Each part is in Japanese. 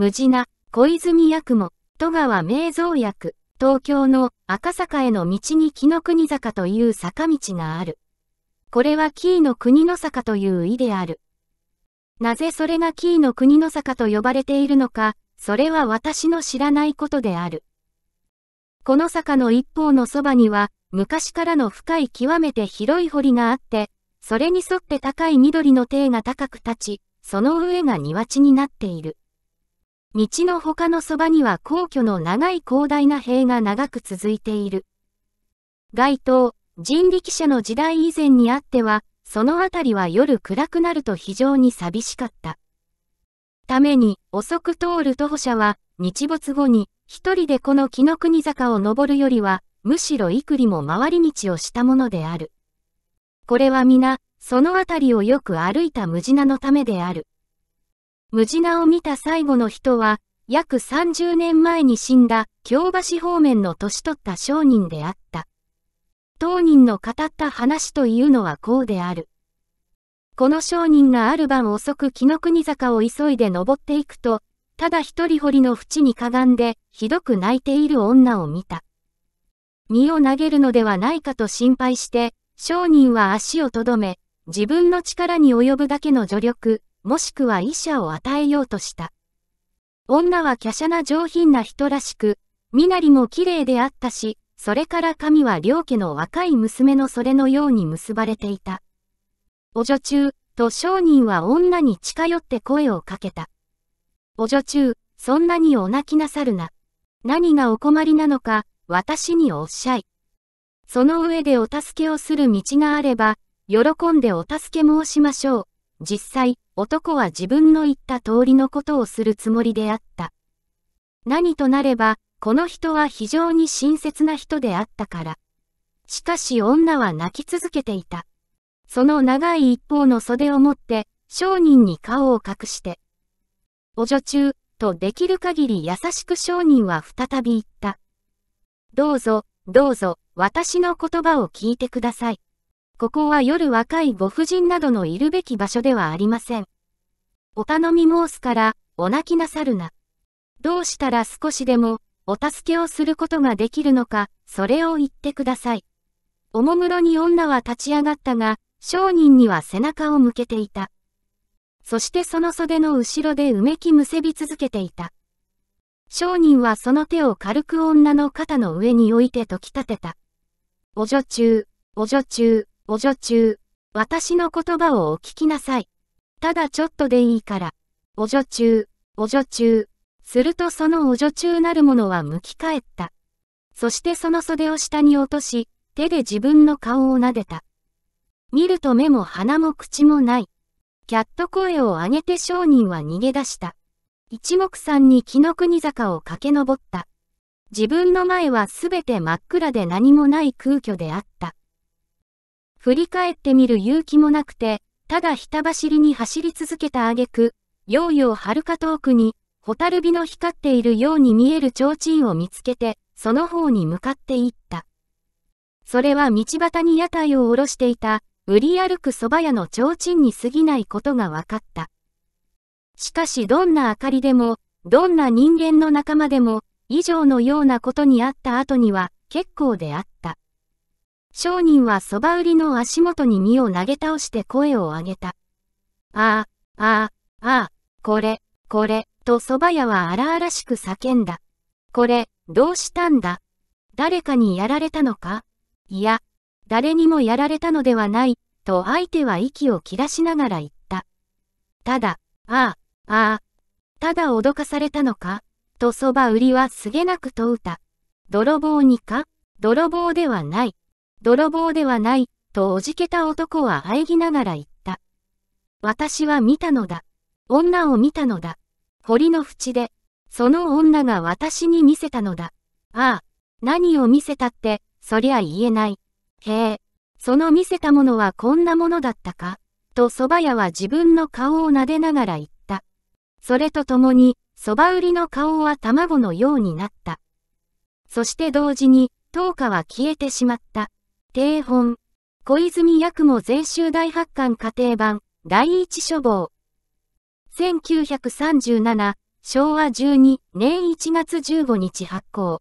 無事な、小泉役も、戸川名蔵役、東京の赤坂への道に木の国坂という坂道がある。これはキーの国の坂という意である。なぜそれがキーの国の坂と呼ばれているのか、それは私の知らないことである。この坂の一方のそばには、昔からの深い極めて広い堀があって、それに沿って高い緑の堤が高く立ち、その上が庭地になっている。道の他のそばには皇居の長い広大な塀が長く続いている。街灯、人力車の時代以前にあっては、その辺りは夜暗くなると非常に寂しかった。ために、遅く通る徒歩者は、日没後に、一人でこの木の国坂を登るよりは、むしろ幾里も回り道をしたものである。これは皆、その辺りをよく歩いた無事なのためである。無事なを見た最後の人は、約30年前に死んだ京橋方面の年取った商人であった。当人の語った話というのはこうである。この商人がある晩遅く木の国坂を急いで登っていくと、ただ一人堀の淵にかがんで、ひどく泣いている女を見た。身を投げるのではないかと心配して、商人は足をとどめ、自分の力に及ぶだけの助力、もしくは医者を与えようとした。女は華奢な上品な人らしく、身なりも綺麗であったし、それから髪は両家の若い娘のそれのように結ばれていた。お女中、と商人は女に近寄って声をかけた。お女中、そんなにお泣きなさるな。何がお困りなのか、私におっしゃい。その上でお助けをする道があれば、喜んでお助け申しましょう。実際、男は自分の言った通りのことをするつもりであった。何となれば、この人は非常に親切な人であったから。しかし女は泣き続けていた。その長い一方の袖を持って、商人に顔を隠して。お女中、とできる限り優しく商人は再び言った。どうぞ、どうぞ、私の言葉を聞いてください。ここは夜若いご婦人などのいるべき場所ではありません。お頼み申すから、お泣きなさるな。どうしたら少しでも、お助けをすることができるのか、それを言ってください。おもむろに女は立ち上がったが、商人には背中を向けていた。そしてその袖の後ろでうめきむせび続けていた。商人はその手を軽く女の肩の上に置いて解き立てた。お女中、お女中。お女中、私の言葉をお聞きなさい。ただちょっとでいいから、お女中、お女中。するとそのお女中なるものは向き返った。そしてその袖を下に落とし、手で自分の顔を撫でた。見ると目も鼻も口もない。キャット声を上げて商人は逃げ出した。一目散に木の国坂を駆け上った。自分の前はすべて真っ暗で何もない空虚であった。振り返ってみる勇気もなくて、ただひた走りに走り続けた挙句、ヨーヨーはるか遠くに、ホタルビの光っているように見える提灯を見つけて、その方に向かっていった。それは道端に屋台を下ろしていた、売り歩く蕎麦屋の提灯に過ぎないことが分かった。しかしどんな明かりでも、どんな人間の仲間でも、以上のようなことにあった後には、結構であった。商人はそば売りの足元に身を投げ倒して声を上げた。ああ、ああ、ああ、これ、これ、と蕎麦屋は荒々しく叫んだ。これ、どうしたんだ誰かにやられたのかいや、誰にもやられたのではない、と相手は息を切らしながら言った。ただ、ああ、ああ、ただ脅かされたのかと蕎麦売りはすげなく問うた。泥棒にか泥棒ではない。泥棒ではない、とおじけた男は喘ぎながら言った。私は見たのだ。女を見たのだ。堀の淵で、その女が私に見せたのだ。ああ、何を見せたって、そりゃ言えない。へえ、その見せたものはこんなものだったか、と蕎麦屋は自分の顔を撫でながら言った。それとともに、蕎麦売りの顔は卵のようになった。そして同時に、灯火は消えてしまった。定本、小泉八雲税収大発刊家庭版、第一書房。1937、昭和12年1月15日発行。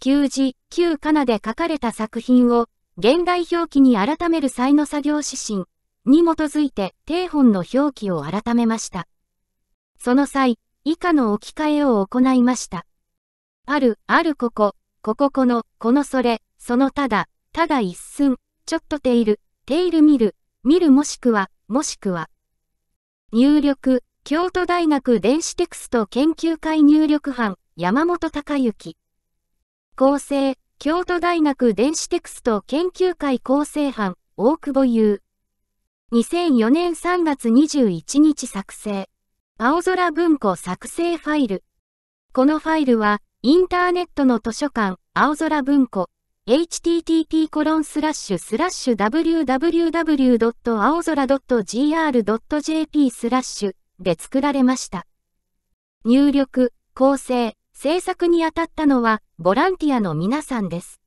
旧字、旧カナで書かれた作品を、現代表記に改める際の作業指針に基づいて、定本の表記を改めました。その際、以下の置き換えを行いました。ある、あるここ、こここの、このそれ、そのただ、ただ一寸、ちょっとている、テイル見る、見るもしくは、もしくは。入力、京都大学電子テクスト研究会入力班、山本隆之。構成、京都大学電子テクスト研究会構成班、大久保優。2004年3月21日作成。青空文庫作成ファイル。このファイルは、インターネットの図書館、青空文庫、http コロンスラッシュスラッシュ www. 青空 .gr.jp スラッシュで作られました。入力、構成、制作に当たったのはボランティアの皆さんです。